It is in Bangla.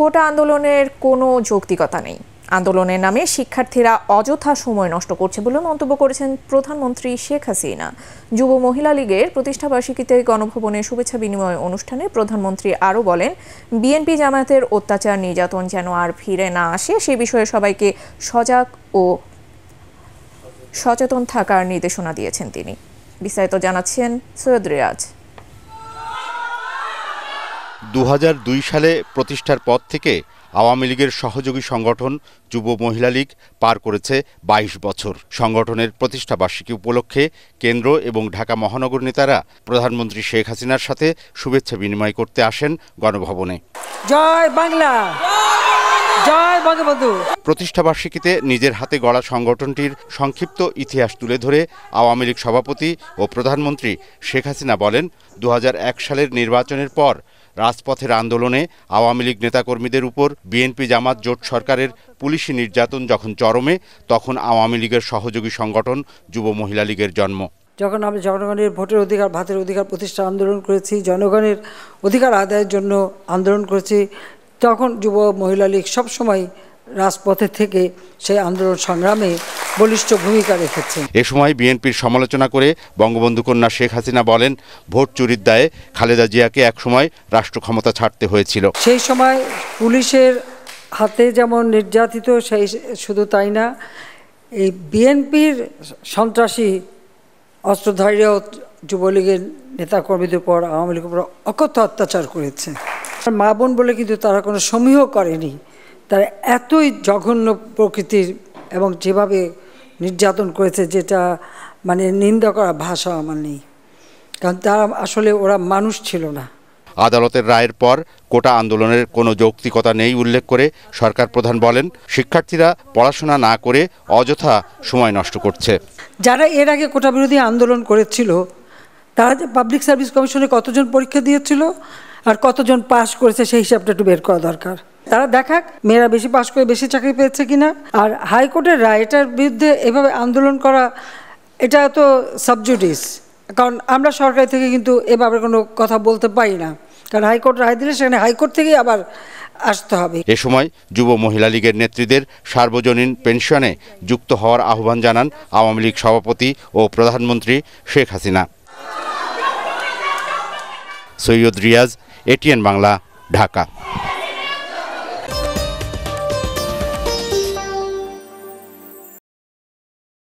কোটা আন্দোলনের কোনো যৌক্তিকতা নেই আন্দোলনের নামে শিক্ষার্থীরা অযথা সময় নষ্ট করছে বলে মন্তব্য করেছেন প্রধানমন্ত্রী শেখ হাসিনা যুব মহিলা লীগের প্রতিষ্ঠাবার্ষিকীতে গণভবনে শুভেচ্ছা বিনিময় অনুষ্ঠানে প্রধানমন্ত্রী আরও বলেন বিএনপি জামায়াতের অত্যাচার নির্যাতন যেন আর ফিরে না আসে সে বিষয়ে সবাইকে সজাগ ও সচেতন থাকার নির্দেশনা দিয়েছেন তিনি বিস্তারিত জানাচ্ছেন সৈয়দ রিয়াজ দু সালে প্রতিষ্ঠার পর থেকে আওয়ামী লীগের সহযোগী সংগঠন যুব মহিলা লীগ পার করেছে ২২ বছর সংগঠনের প্রতিষ্ঠাবার্ষিকী উপলক্ষে কেন্দ্র এবং ঢাকা মহানগর নেতারা প্রধানমন্ত্রী শেখ হাসিনার সাথে শুভেচ্ছা বিনিময় করতে আসেন গণভবনে জয় বাংলা প্রতিষ্ঠা বার্ষিকীতে প্রতিষ্ঠাবার্ষিকীতে নিজের হাতে গড়া সংগঠনটির সংক্ষিপ্ত ইতিহাস তুলে ধরে আওয়ামী লীগ সভাপতি ও প্রধানমন্ত্রী শেখ হাসিনা বলেন দু সালের নির্বাচনের পর রাজপথের আন্দোলনে আওয়ামী লীগ নেতাকর্মীদের উপর বিএনপি জামাত জোট সরকারের পুলিশি নির্যাতন যখন চরমে তখন আওয়ামী লীগের সহযোগী সংগঠন যুব মহিলা লীগের জন্ম যখন আমি জনগণের ভোটের অধিকার ভাতের অধিকার প্রতিষ্ঠা আন্দোলন করেছি জনগণের অধিকার আদায়ের জন্য আন্দোলন করেছি তখন যুব মহিলা লীগ সবসময় রাজপথে থেকে সেই আন্দোলন সংগ্রামে বলিষ্ঠ ভূমিকা রেখেছে এ সময় বিএনপির সমালোচনা করে বঙ্গবন্ধু কন্যা শেখ হাসিনা বলেন ভোট চুরির দায়ে খালেদা জিয়াকে একসময় রাষ্ট্র ক্ষমতা ছাড়তে হয়েছিল সেই সময় পুলিশের হাতে যেমন নির্যাতিত সেই শুধু তাই না এই বিএনপির সন্ত্রাসী অস্ত্রধারী যুবলীগের নেতাকর্মীদের উপর আওয়ামী লীগের উপর অকথ্য অত্যাচার করেছে মা বোন বলে কিন্তু তারা কোনো সমীহ করেনি তারা এতই জঘন্য প্রকৃতির এবং যেভাবে নির্যাতন করেছে যেটা মানে নিন্দা করা ভাষা আমার নেই কারণ তারা আসলে ওরা মানুষ ছিল না আদালতের রায়ের পর কোটা আন্দোলনের কোনো যৌক্তিকতা নেই উল্লেখ করে সরকার প্রধান বলেন শিক্ষার্থীরা পড়াশোনা না করে অযথা সময় নষ্ট করছে যারা এর আগে কোটা বিরোধী আন্দোলন করেছিল তারা পাবলিক সার্ভিস কমিশনে কতজন পরীক্ষা দিয়েছিল আর কতজন পাস করেছে সেই হিসাবটা একটু বের করা দরকার তারা দেখাক মেয়েরা বেশি পাশ করে বেশি চাকরি পেয়েছে কিনা আর হাইকোর্টের রায়টার বিরুদ্ধে এভাবে আন্দোলন করা এটা তো সাবজুডিস কারণ আমরা সরকার থেকে কিন্তু এ ব্যাপারে কোনো কথা বলতে পারি না কারণ হাইকোর্ট রায় দিলে সেখানে হাইকোর্ট থেকেই আবার আসতে হবে এ সময় যুব মহিলা লীগের নেত্রীদের সার্বজনীন পেনশনে যুক্ত হওয়ার আহ্বান জানান আওয়ামী লীগ সভাপতি ও প্রধানমন্ত্রী শেখ হাসিনা সৈয়দ রিয়াজ এটিএন বাংলা ঢাকা